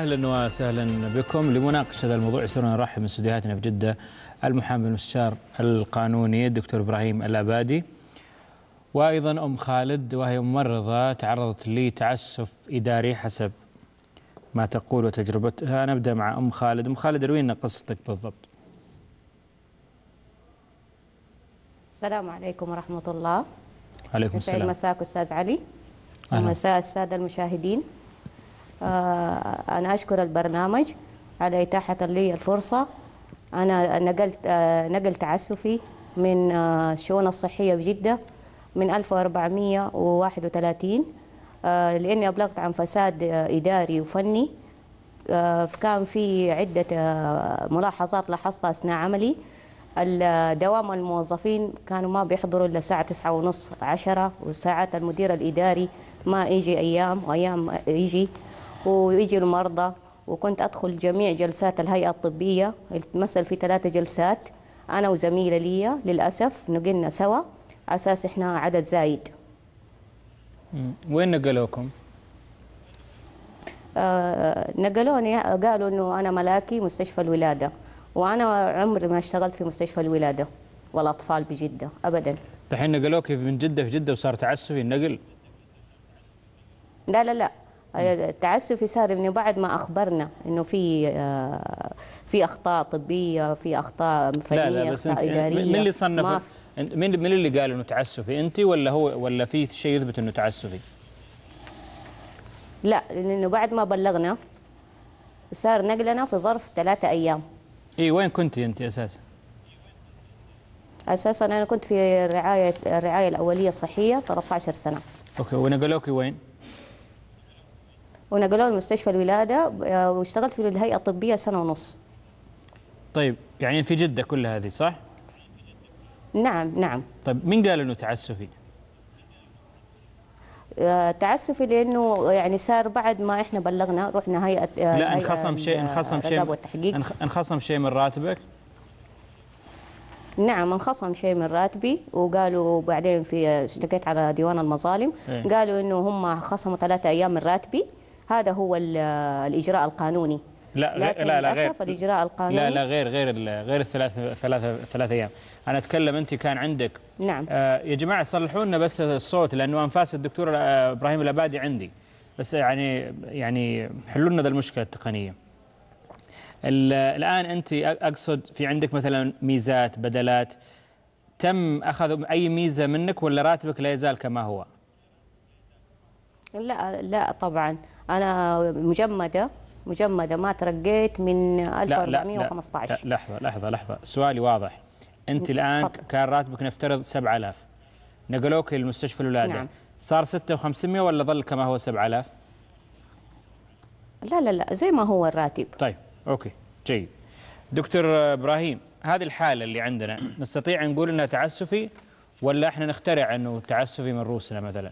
اهلا وسهلا بكم لمناقشه هذا الموضوع يسرنا نرحب من استديوهاتنا في جده المحامي المستشار القانوني الدكتور ابراهيم العبادي وايضا ام خالد وهي ممرضه تعرضت لتعسف اداري حسب ما تقول وتجربتها نبدا مع ام خالد ام خالد روينا قصتك بالضبط السلام عليكم ورحمه الله عليكم السلام مساك استاذ علي ومساء الساده المشاهدين آه، أنا أشكر البرنامج على إتاحة لي الفرصة أنا نقلت آه، نقل تعسفي من الشؤون آه، الصحية بجدة من 1431 لأني أبلغت عن فساد إداري وفني كان في عدة ملاحظات لاحظتها أثناء عملي دوام الموظفين كانوا ما بيحضروا إلا الساعة تسعة ونص عشرة وساعات المدير الإداري ما يجي أيام وأيام يجي ويجي المرضى وكنت أدخل جميع جلسات الهيئة الطبية مثلا في ثلاثة جلسات أنا وزميلة لي للأسف نقلنا سوا على أساس إحنا عدد زايد وين نقلوكم؟ آه نقلوني قالوا إنه أنا ملاكي مستشفى الولادة وأنا عمري ما اشتغلت في مستشفى الولادة والأطفال بجدة أبدا الحين نقلوك من جدة في جدة وصار تعسفي النقل؟ لا لا لا التعسف يصير انه بعد ما اخبرنا انه في آه، في اخطاء طبيه في اخطاء فنيه لا لا بس أخطاء اداريه من اللي صنف من من اللي قال انه تعسفي انت ولا هو ولا في شيء يثبت انه تعسفي؟ لا لانه بعد ما بلغنا صار نقلنا في ظرف ثلاثة ايام اي وين كنتي انت اساسا؟ اساسا انا كنت في رعايه الرعايه الاوليه الصحيه 13 سنه اوكي ونقلوكي وين؟ ونقلوه لمستشفى الولادة آه، واشتغلت في الهيئة الطبية سنة ونص طيب يعني في جدة كل هذه صح؟ نعم نعم طيب مين قال أنه تعسفي؟ آه، تعسفي لانه يعني صار بعد ما احنا بلغنا رحنا هيئه آه، لا انخصم شيء انخصم شيء انخصم شيء من راتبك؟ نعم انخصم شيء من راتبي وقالوا بعدين في اشتكيت على ديوان المظالم ايه؟ قالوا انه هم خصموا ثلاثة ايام من راتبي هذا هو الإجراء القانوني لا لكن لا لا غير الإجراء القانوني لا لا غير غير غير الثلاث ثلاث ثلاث أيام أنا أتكلم أنت كان عندك نعم آه يا جماعة صلحوا لنا بس الصوت لأنه أنفاس الدكتور آه، إبراهيم الأبادي عندي بس يعني يعني حلوا لنا المشكلة التقنية الآن أنت أقصد في عندك مثلا ميزات بدلات تم أخذ أي ميزة منك ولا راتبك لا يزال كما هو؟ لا لا طبعا انا مجمده مجمده ما ترقيت من 1415 لا لا لا لحظه لحظه لحظه سؤالي واضح انت الان فضل. كان راتبك نفترض 7000 نقلوك لمستشفى الولاده نعم. صار 6500 ولا ظل كما هو 7000 لا لا لا زي ما هو الراتب طيب اوكي جيد دكتور ابراهيم هذه الحاله اللي عندنا نستطيع نقول انها تعسفي ولا احنا نخترع انه تعسفي من روسنا مثلا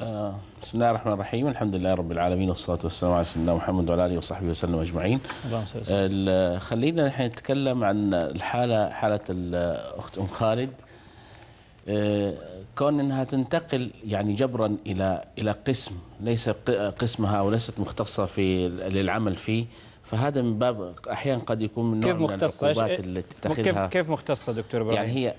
آه، بسم الله الرحمن الرحيم الحمد لله رب العالمين والصلاة والسلام على سيدنا محمد وعلى آله وصحبه وسلم أجمعين خلينا نحن نتكلم عن الحالة حالة الأخت أم خالد آه، كون أنها تنتقل يعني جبرا إلى إلى قسم ليس قسمها وليست مختصة في للعمل فيه فهذا من باب احيانا قد يكون من نوع من العقوبات إيه- اللي تتخذها كيف, مختصه دكتور ابراهيم؟ يعني هي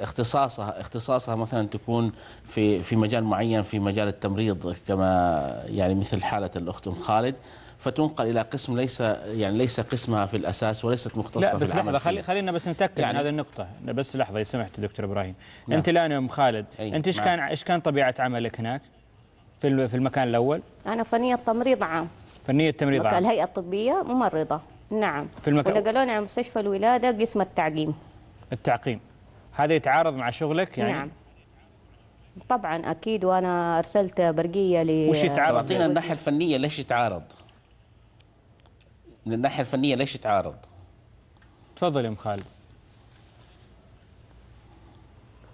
اختصاصها اختصاصها مثلا تكون في في مجال معين في مجال التمريض كما يعني مثل حاله الاخت ام خالد فتنقل الى قسم ليس يعني ليس قسمها في الاساس وليست مختصه لا بس لحظه خلي خلينا بس نتاكد يعني من نعم. هذه النقطه بس لحظه اذا سمحت دكتور ابراهيم نعم. انت الان ام خالد أي. انت ايش نعم. كان ايش كان طبيعه عملك هناك في في المكان الاول انا فنيه تمريض عام فنية التمريض عام الهيئة الطبية ممرضة نعم في المكان ونقلونا على مستشفى الولادة قسم التعقيم التعقيم هذا يتعارض مع شغلك يعني نعم طبعا اكيد وانا ارسلت برقيه ل وش يتعارض؟ اعطينا الناحيه الفنيه ليش يتعارض؟ من الناحيه الفنيه ليش يتعارض؟ تفضل يا ام خالد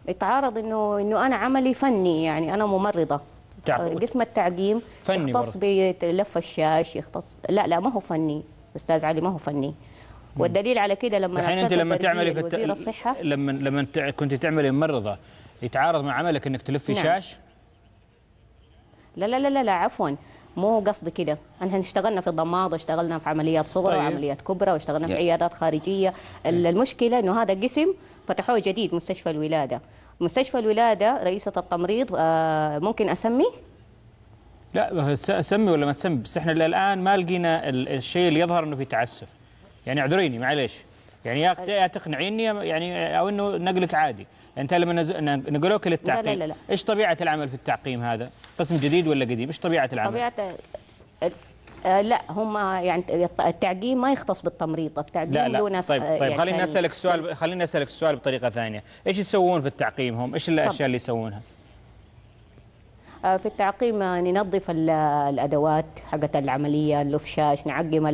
يتعارض انه انه انا عملي فني يعني انا ممرضه قسم التعقيم فني يختص بلف الشاش يختص لا لا ما هو فني استاذ علي ما هو فني والدليل على كده لما الحين انت لما تعملي في وزير الصحه لما لما كنت تعملي ممرضه يتعارض مع عملك انك تلفي نعم. شاش لا لا لا لا عفوا مو قصدي كده احنا اشتغلنا في الضماد واشتغلنا في عمليات صغرى طيب. وعمليات كبرى واشتغلنا في عيادات خارجيه المشكله انه هذا قسم فتحوه جديد مستشفى الولاده مستشفى الولادة رئيسة التمريض آه، ممكن أسمي؟ لا أسمي ولا ما تسمي بس إحنا الآن ما لقينا الشيء اللي يظهر أنه في تعسف يعني اعذريني معليش يعني يا يا تقنعيني يعني او انه نقلك عادي يعني انت لما نقلوك للتعقيم لا لا لا. ايش طبيعه العمل في التعقيم هذا قسم جديد ولا قديم ايش طبيعه العمل طبيعه آه لا هم يعني التعقيم ما يختص بالتمريض التعقيم لا لا. له ناس طيب آه، طيب يعني خليني اسالك السؤال خليني اسالك السؤال بطريقه ثانيه ايش يسوون في التعقيم هم ايش الاشياء اللي يسوونها آه، في التعقيم آه، ننظف الادوات حقت العمليه الافشاش نعقم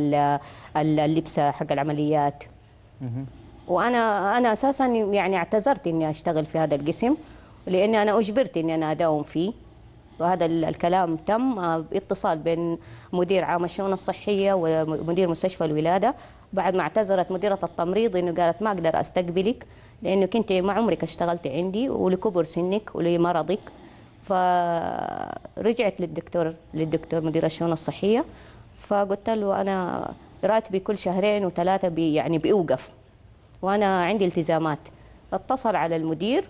اللبسه حق العمليات وانا انا اساسا يعني اعتذرت اني اشتغل في هذا القسم لاني انا اجبرت اني انا اداوم فيه وهذا الكلام تم آه، باتصال بين مدير عام الشؤون الصحيه ومدير مستشفى الولاده بعد ما اعتذرت مديره التمريض انه قالت ما اقدر استقبلك لانك انت ما عمرك اشتغلتي عندي ولكبر سنك ولمرضك فرجعت للدكتور للدكتور مدير الشؤون الصحيه فقلت له انا راتبي كل شهرين وثلاثه بي يعني بيوقف وانا عندي التزامات اتصل على المدير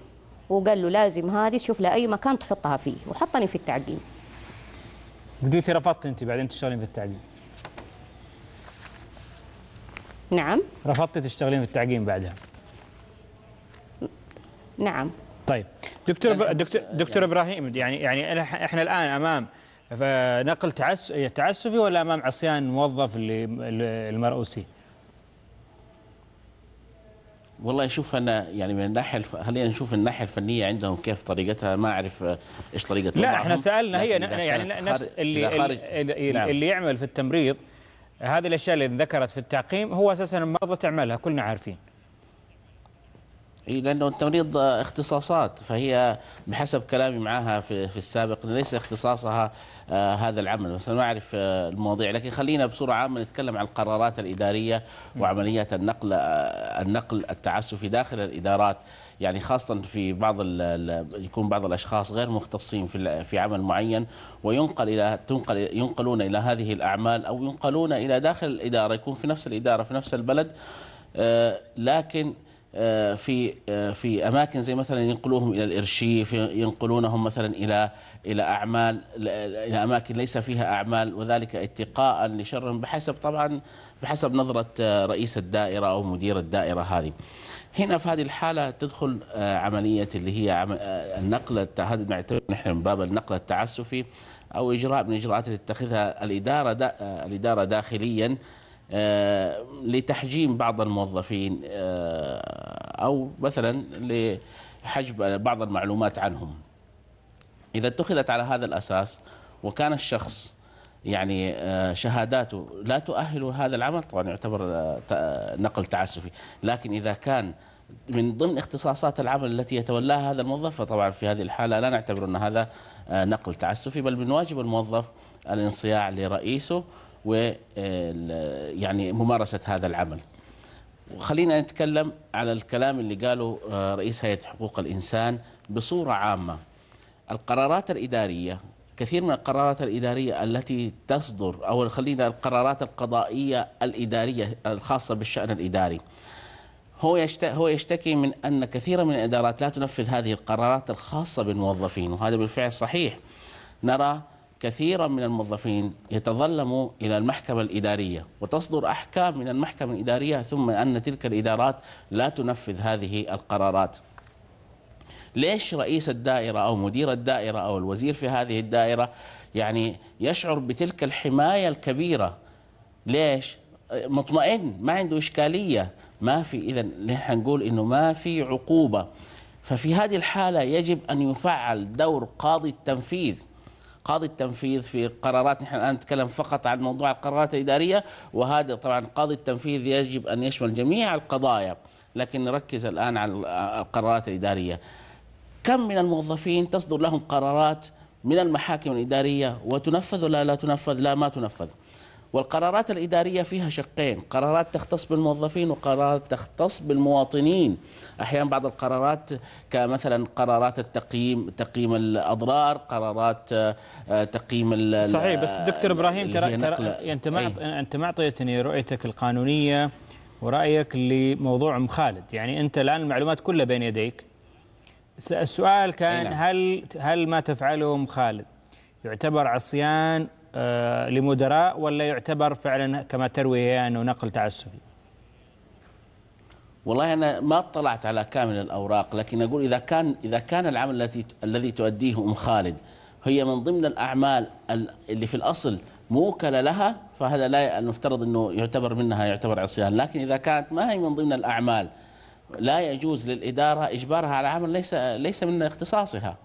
وقال له لازم هذه تشوف لها اي مكان تحطها فيه وحطني في التعقيم بديتي رفضت انت بعدين تشتغلين في التعقيم نعم رفضتي تشتغلين في التعقيم بعدها نعم طيب دكتور دكتور يعني دكتور ابراهيم يعني يعني احنا الان امام نقل تعس... تعسفي ولا امام عصيان موظف المرؤوسين والله شوف انا يعني من الناحيه الف... خلينا نشوف الناحيه الفنيه عندهم كيف طريقتها ما اعرف آه، ايش طريقتها لا احنا سالنا هي يعني نفس اللي خارج... اللي, نعم. اللي يعمل في التمريض هذه الاشياء اللي ذكرت في التعقيم هو اساسا المرضى تعملها كلنا عارفين اي لانه التمريض آه، اختصاصات فهي بحسب كلامي معها في, في السابق ليس اختصاصها آه، هذا العمل بس ما اعرف آه، المواضيع لكن خلينا بصوره عامه نتكلم عن القرارات الاداريه وعمليات النقل النقل التعسفي داخل الادارات يعني خاصه في بعض يكون بعض الاشخاص غير مختصين في في عمل معين وينقل الى تنقل ينقلون الى هذه الاعمال او ينقلون الى داخل الاداره يكون في نفس الاداره في نفس البلد لكن آه، في آه، في اماكن زي مثلا ينقلوهم الى الارشيف ينقلونهم مثلا الى الى اعمال الى اماكن ليس فيها اعمال وذلك اتقاء لشرهم بحسب طبعا بحسب نظره آه، رئيس الدائره او مدير الدائره هذه. هنا في هذه الحاله تدخل عمليه اللي هي عمل النقل هذا نعتبر نحن من باب النقل التعسفي او اجراء من الاجراءات اللي تتخذها الاداره الاداره داخليا آه، لتحجيم بعض الموظفين آه، أو مثلا لحجب بعض المعلومات عنهم إذا اتخذت على هذا الأساس وكان الشخص يعني آه، شهاداته لا تؤهل هذا العمل طبعا يعتبر نقل تعسفي لكن إذا كان من ضمن اختصاصات العمل التي يتولاها هذا الموظف فطبعا في هذه الحالة لا نعتبر أن هذا نقل تعسفي بل من واجب الموظف الانصياع لرئيسه و آه، يعني ممارسة هذا العمل وخلينا نتكلم على الكلام اللي قاله آه، رئيس هيئة حقوق الإنسان بصورة عامة القرارات الإدارية كثير من القرارات الإدارية التي تصدر أو خلينا القرارات القضائية الإدارية الخاصة بالشأن الإداري هو هو يشتكي من أن كثيرا من الإدارات لا تنفذ هذه القرارات الخاصة بالموظفين وهذا بالفعل صحيح نرى كثيرا من الموظفين يتظلموا إلى المحكمة الإدارية وتصدر أحكام من المحكمة الإدارية ثم أن تلك الإدارات لا تنفذ هذه القرارات ليش رئيس الدائرة أو مدير الدائرة أو الوزير في هذه الدائرة يعني يشعر بتلك الحماية الكبيرة ليش؟ مطمئن ما عنده إشكالية ما في إذا نحن نقول إنه ما في عقوبة ففي هذه الحالة يجب أن يفعل دور قاضي التنفيذ قاضي التنفيذ في قرارات نحن الان نتكلم فقط عن موضوع القرارات الاداريه وهذا طبعا قاضي التنفيذ يجب ان يشمل جميع القضايا لكن نركز الان على القرارات الاداريه كم من الموظفين تصدر لهم قرارات من المحاكم الاداريه وتنفذ ولا لا تنفذ لا ما تنفذ والقرارات الإدارية فيها شقين قرارات تختص بالموظفين وقرارات تختص بالمواطنين أحيانا بعض القرارات كمثلا قرارات التقييم تقييم الأضرار قرارات آه، آه، تقييم صحيح بس دكتور إبراهيم ترى أنت ما أنت ما أعطيتني رؤيتك القانونية ورأيك لموضوع أم خالد يعني أنت الآن المعلومات كلها بين يديك السؤال كان نعم. هل هل ما تفعله أم خالد يعتبر عصيان آه، لمدراء ولا يعتبر فعلا كما تروي هي انه نقل تعسفي؟ والله انا ما اطلعت على كامل الاوراق لكن اقول اذا كان اذا كان العمل التي الذي تؤديه ام خالد هي من ضمن الاعمال اللي في الاصل موكله لها فهذا لا المفترض انه يعتبر منها يعتبر عصيان لكن اذا كانت ما هي من ضمن الاعمال لا يجوز للاداره اجبارها على عمل ليس ليس من اختصاصها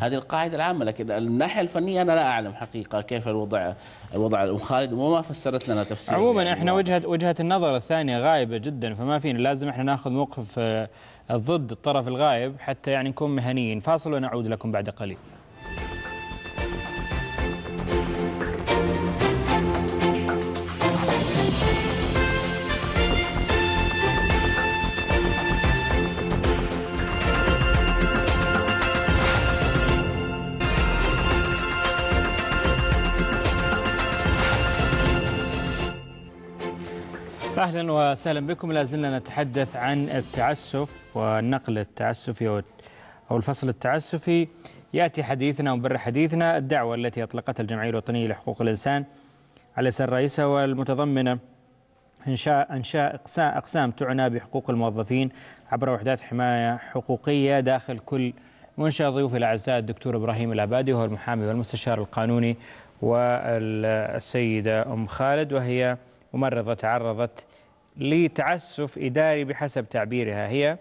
هذه القاعدة العامة لكن الناحية الفنية أنا لا أعلم حقيقة كيف الوضع الوضع الأم خالد وما فسرت لنا تفسير عموما يعني إحنا وجهة وجهة النظر الثانية غايبة جدا فما فينا لازم إحنا ناخذ موقف آه، ضد الطرف الغايب حتى يعني نكون مهنيين فاصل ونعود لكم بعد قليل اهلا وسهلا بكم لا زلنا نتحدث عن التعسف والنقل التعسفي او الفصل التعسفي ياتي حديثنا ومبرر حديثنا الدعوه التي اطلقتها الجمعيه الوطنيه لحقوق الانسان على سر رئيسها والمتضمنه انشاء انشاء اقسام اقسام تعنى بحقوق الموظفين عبر وحدات حمايه حقوقيه داخل كل منشاه ضيوفي الاعزاء الدكتور ابراهيم العبادي وهو المحامي والمستشار القانوني والسيده ام خالد وهي ممرضة تعرضت لتعسف إداري بحسب تعبيرها هي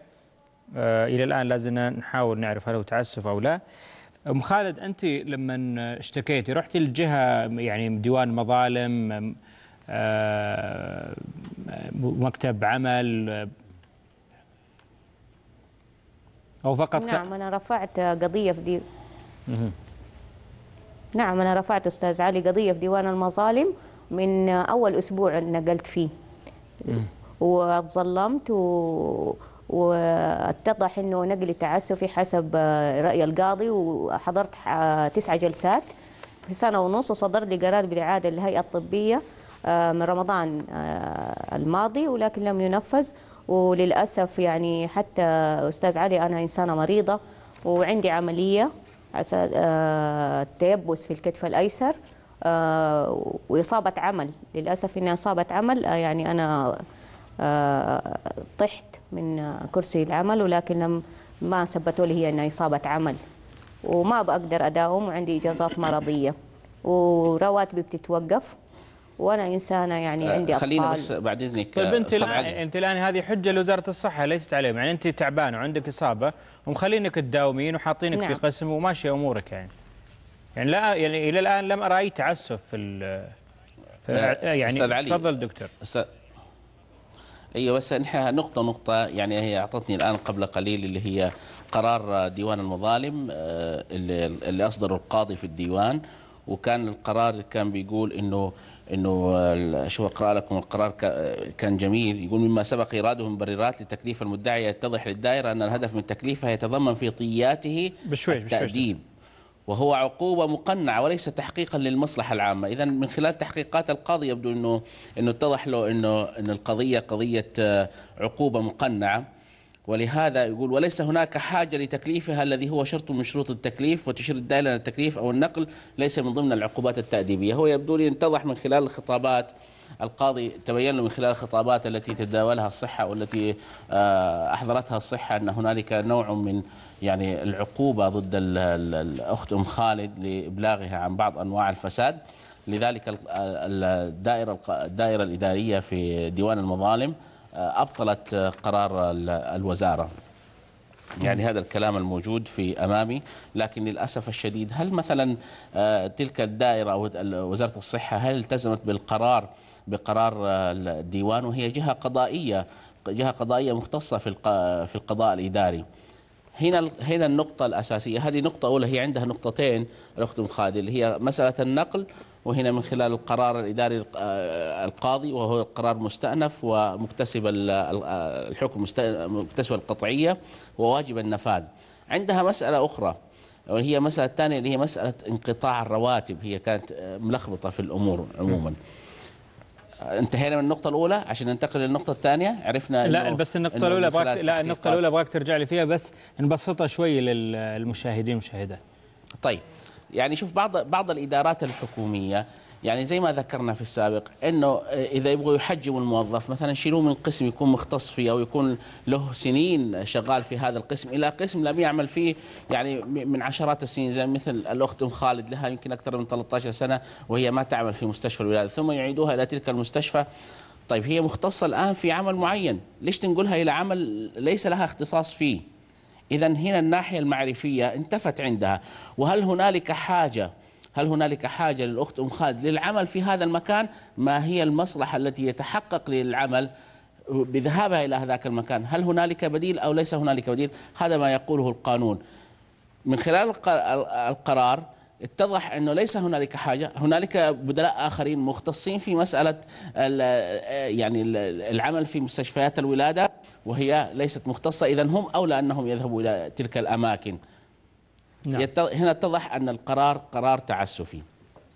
آه، إلى الآن لازم نحاول نعرف هل هو تعسف أو لا أم خالد أنت لما اشتكيتي رحتي الجهة يعني ديوان مظالم آه، مكتب عمل أو فقط نعم أنا رفعت قضية في دي نعم أنا رفعت أستاذ علي قضية في ديوان المظالم من اول اسبوع نقلت فيه وتظلمت و... واتضح انه نقلي تعسفي حسب راي القاضي وحضرت تسعة جلسات في سنه ونص وصدر لي قرار بالاعاده للهيئه الطبيه آه، من رمضان آه، الماضي ولكن لم ينفذ وللاسف يعني حتى استاذ علي انا انسانه مريضه وعندي عمليه آه، تيبس في الكتف الايسر آه، وإصابة عمل للأسف إنها إصابة عمل آه، يعني أنا آه، طحت من كرسي العمل ولكن لم ما ثبتوا لي هي إنها إصابة عمل وما بقدر أداوم وعندي إجازات مرضية ورواتبي بتتوقف وانا انسانه يعني عندي اطفال خلينا بس بعد اذنك طيب انت الان انت الان هذه حجه لوزاره الصحه ليست عليهم يعني انت تعبانه وعندك اصابه ومخلينك تداومين وحاطينك نعم. في قسم وماشيه امورك يعني يعني لا يعني الى الان لم ارى اي تعسف في يعني تفضل دكتور أستاذ ايوه بس نحن نقطه نقطه يعني هي اعطتني الان قبل قليل اللي هي قرار ديوان المظالم آه، اللي, اللي اصدره القاضي في الديوان وكان القرار كان بيقول انه انه شو اقرا لكم القرار كان جميل يقول مما سبق ايراده مبررات لتكليف المدعي يتضح للدائره ان الهدف من تكليفها يتضمن في طياته بشويش التاديب بشويش وهو عقوبة مقنعة وليس تحقيقا للمصلحة العامة إذا من خلال تحقيقات القاضي يبدو أنه أنه اتضح له أنه أن القضية قضية آه، عقوبة مقنعة ولهذا يقول وليس هناك حاجة لتكليفها الذي هو شرط من شروط التكليف وتشير الدالة التكليف أو النقل ليس من ضمن العقوبات التأديبية هو يبدو لي اتضح من خلال الخطابات القاضي تبين له من خلال الخطابات التي تداولها الصحة والتي آه، أحضرتها الصحة أن هنالك نوع من يعني العقوبة ضد الأخت أم خالد لإبلاغها عن بعض أنواع الفساد لذلك الدائرة الدائرة الإدارية في ديوان المظالم آه، أبطلت آه، قرار الوزارة يعني هذا الكلام الموجود في أمامي لكن للأسف الشديد هل مثلا تلك الدائرة أو وزارة الصحة هل التزمت بالقرار بقرار آه، الديوان وهي جهة قضائية جهة قضائية مختصة في في القضاء الإداري هنا هنا النقطة الأساسية هذه نقطة أولى هي عندها نقطتين الأخت خالد اللي هي مسألة النقل وهنا من خلال القرار الإداري آه، القاضي وهو القرار مستأنف ومكتسب الحكم مكتسب القطعية وواجب النفاذ عندها مسألة أخرى وهي مسألة الثانية اللي هي مسألة انقطاع الرواتب هي كانت آه، ملخبطة في الأمور عموما انتهينا من النقطة الأولى عشان ننتقل للنقطة الثانية عرفنا لا إنه بس النقطة الأولى ابغاك لا النقطة الأولى ابغاك ترجع لي فيها بس نبسطها شوي للمشاهدين والمشاهدات. طيب يعني شوف بعض بعض الإدارات الحكومية يعني زي ما ذكرنا في السابق انه اذا يبغوا يحجموا الموظف مثلا يشيلوه من قسم يكون مختص فيه او يكون له سنين شغال في هذا القسم الى قسم لم يعمل فيه يعني من عشرات السنين زي مثل الاخت ام خالد لها يمكن اكثر من 13 سنه وهي ما تعمل في مستشفى الولاده ثم يعيدوها الى تلك المستشفى طيب هي مختصه الان في عمل معين ليش تنقلها الى عمل ليس لها اختصاص فيه اذا هنا الناحيه المعرفيه انتفت عندها وهل هنالك حاجه هل هنالك حاجة للأخت أم خالد للعمل في هذا المكان ما هي المصلحة التي يتحقق للعمل بذهابها إلى هذاك المكان هل هنالك بديل أو ليس هنالك بديل هذا ما يقوله القانون من خلال القرار اتضح انه ليس هنالك حاجه، هنالك بدلاء اخرين مختصين في مساله يعني العمل في مستشفيات الولاده وهي ليست مختصه، اذا هم اولى انهم يذهبوا الى تلك الاماكن. نعم. هنا اتضح أن القرار قرار تعسفي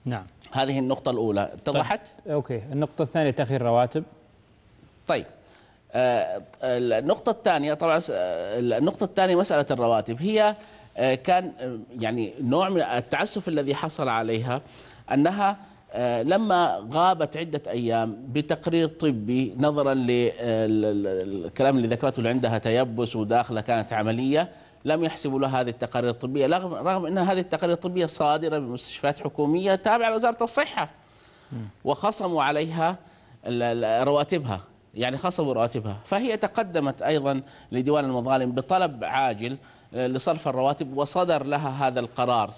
نعم هذه النقطة الأولى طيب. اتضحت؟ طيب. أوكي النقطة الثانية تأخير رواتب طيب آه، آه، النقطة الثانية طبعا آه، النقطة الثانية مسألة الرواتب هي كان يعني نوع من التعسف الذي حصل عليها أنها لما غابت عدة أيام بتقرير طبي نظرا للكلام اللي ذكرته اللي عندها تيبس وداخلة كانت عملية لم يحسبوا له هذه التقارير الطبيه رغم رغم ان هذه التقارير الطبيه صادره بمستشفيات حكوميه تابعه لوزاره الصحه وخصموا عليها رواتبها يعني خصموا رواتبها فهي تقدمت ايضا لديوان المظالم بطلب عاجل لصرف الرواتب وصدر لها هذا القرار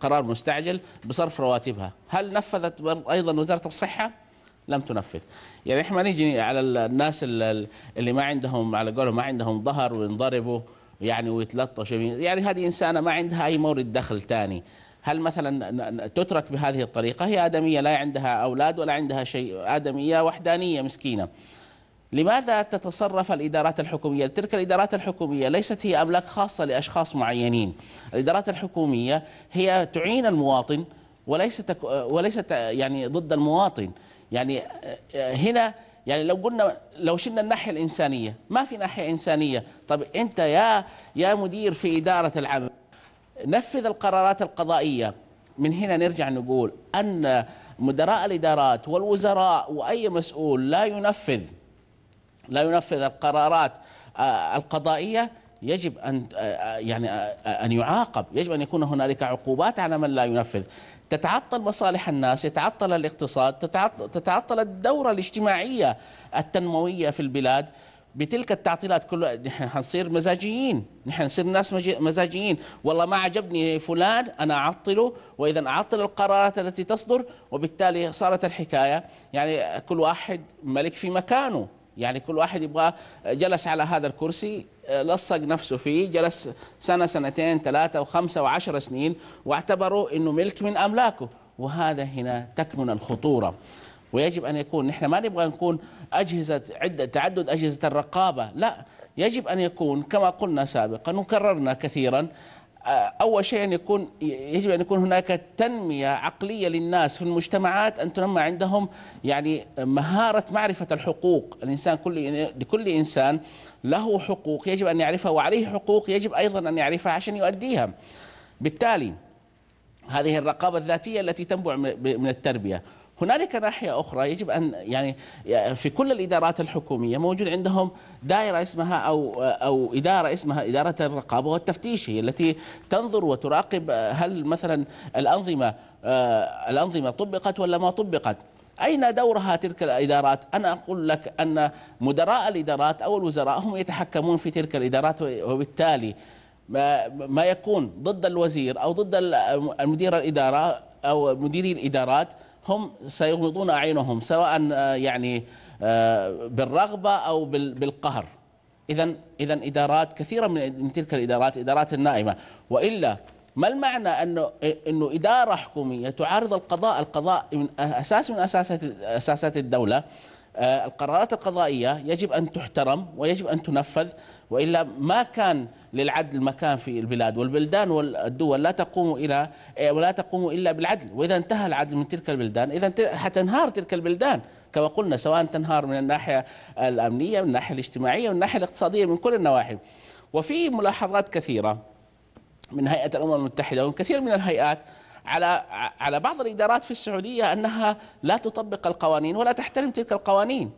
قرار مستعجل بصرف رواتبها هل نفذت ايضا وزاره الصحه لم تنفذ يعني احنا نيجي على الناس اللي ما عندهم على قولهم ما عندهم ظهر وينضربوا يعني ويتلطش يعني هذه إنسانة ما عندها أي مورد دخل ثاني هل مثلا تترك بهذه الطريقة هي آدمية لا عندها أولاد ولا عندها شيء آدمية وحدانية مسكينة لماذا تتصرف الإدارات الحكومية؟ تلك الإدارات الحكومية ليست هي أملاك خاصة لأشخاص معينين الإدارات الحكومية هي تعين المواطن وليست, وليست يعني ضد المواطن يعني آه، آه، هنا يعني لو قلنا لو شلنا الناحيه الانسانيه ما في ناحيه انسانيه طب انت يا يا مدير في اداره العمل نفذ القرارات القضائيه من هنا نرجع نقول ان مدراء الادارات والوزراء واي مسؤول لا ينفذ لا ينفذ القرارات آه، القضائيه يجب ان آه، آه، يعني آه، ان يعاقب، يجب ان يكون هنالك عقوبات على من لا ينفذ. تتعطل مصالح الناس، يتعطل الاقتصاد، تتعطل الدوره الاجتماعيه التنمويه في البلاد. بتلك التعطيلات كلها نحن حنصير مزاجيين نحن نصير ناس مزاجيين والله ما عجبني فلان أنا أعطله وإذا أعطل القرارات التي تصدر وبالتالي صارت الحكاية يعني كل واحد ملك في مكانه يعني كل واحد يبغى جلس على هذا الكرسي لصق نفسه فيه جلس سنة سنتين ثلاثة وخمسة وعشر سنين واعتبروا أنه ملك من أملاكه وهذا هنا تكمن الخطورة ويجب أن يكون نحن ما نبغى نكون أجهزة عدة تعدد أجهزة الرقابة لا يجب أن يكون كما قلنا سابقا وكررنا كثيرا آه، أول شيء أن يكون يجب أن يكون هناك تنمية عقلية للناس في المجتمعات أن تنمى عندهم يعني مهارة معرفة الحقوق الإنسان كل لكل إنسان له حقوق يجب أن يعرفها وعليه حقوق يجب أيضا أن يعرفها عشان يؤديها بالتالي هذه الرقابة الذاتية التي تنبع من التربية هنالك ناحية أخرى يجب أن يعني في كل الإدارات الحكومية موجود عندهم دائرة اسمها أو أو إدارة اسمها إدارة الرقابة والتفتيش هي التي تنظر وتراقب هل مثلا الأنظمة آه، الأنظمة طبقت ولا ما طبقت أين دورها تلك الإدارات أنا أقول لك أن مدراء الإدارات أو الوزراء هم يتحكمون في تلك الإدارات وبالتالي ما, ما يكون ضد الوزير أو ضد المدير الإدارة أو مديري الإدارات هم سيغمضون أعينهم سواء آه، يعني آه، بالرغبة أو بالقهر إذا إذا إدارات كثيرة من تلك الإدارات إدارات النائمة وإلا ما المعنى أنه أنه إدارة حكومية تعارض القضاء القضاء من أساس من أساسات أساسات الدولة آه، القرارات القضائية يجب أن تحترم ويجب أن تنفذ وإلا ما كان للعدل مكان في البلاد والبلدان والدول لا تقوم الى ولا تقوم الا بالعدل واذا انتهى العدل من تلك البلدان اذا حتنهار تلك البلدان كما قلنا سواء تنهار من الناحيه الامنيه من الناحيه الاجتماعيه من الناحيه الاقتصاديه من كل النواحي وفي ملاحظات كثيره من هيئه الامم المتحده ومن كثير من الهيئات على على بعض الادارات في السعوديه انها لا تطبق القوانين ولا تحترم تلك القوانين.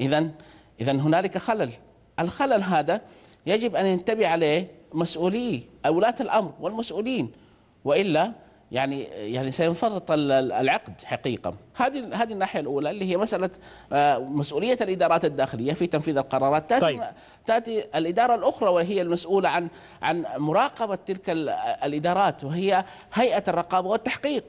اذا اذا هنالك خلل، الخلل هذا يجب أن ينتبه عليه مسؤولي ولاة الأمر والمسؤولين وإلا يعني يعني سينفرط العقد حقيقه هذه هذه الناحيه الاولى اللي هي مساله آه، مسؤوليه الادارات الداخليه في تنفيذ القرارات تاتي طيب. تاتي الاداره الاخرى وهي المسؤوله عن عن مراقبه تلك الادارات وهي هيئه الرقابه والتحقيق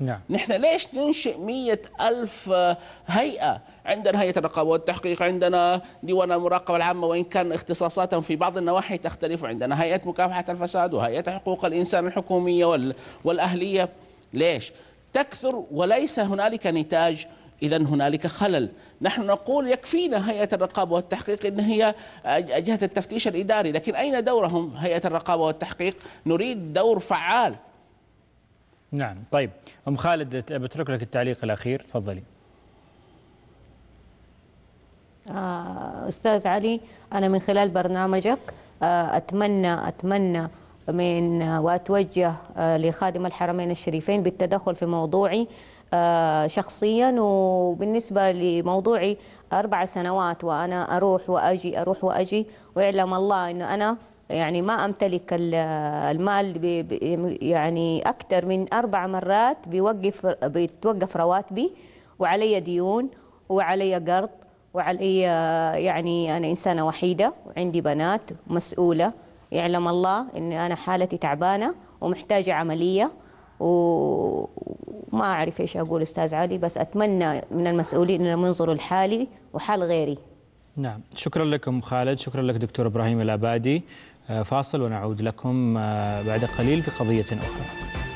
نعم نحن ليش ننشئ مية ألف آه، هيئة عندنا هيئة الرقابة والتحقيق عندنا ديوان المراقبة العامة وإن كان اختصاصاتهم في بعض النواحي تختلف عندنا هيئة مكافحة الفساد وهيئة حقوق الإنسان الحكومية والأهلية ليش تكثر وليس هنالك نتاج إذا هنالك خلل نحن نقول يكفينا هيئة الرقابة والتحقيق أن هي جهة التفتيش الإداري لكن أين دورهم هيئة الرقابة والتحقيق نريد دور فعال نعم طيب أم خالد بترك لك التعليق الأخير تفضلي آه، أستاذ علي أنا من خلال برنامجك آه، أتمنى أتمنى من آه، وأتوجه لخادم الحرمين الشريفين بالتدخل في موضوعي شخصيا وبالنسبة لموضوعي أربع سنوات وأنا أروح وأجي أروح وأجي ويعلم الله أنه أنا يعني ما أمتلك المال يعني أكثر من أربع مرات بيوقف بتوقف رواتبي وعلي ديون وعلي قرض وعلي يعني أنا إنسانة وحيدة وعندي بنات مسؤولة يعلم الله إن أنا حالتي تعبانة ومحتاجة عملية وما أعرف إيش أقول أستاذ علي بس أتمنى من المسؤولين أن ينظروا لحالي وحال غيري نعم شكرا لكم خالد شكرا لك دكتور إبراهيم العبادي آه، فاصل ونعود لكم آه، بعد قليل في قضية أخرى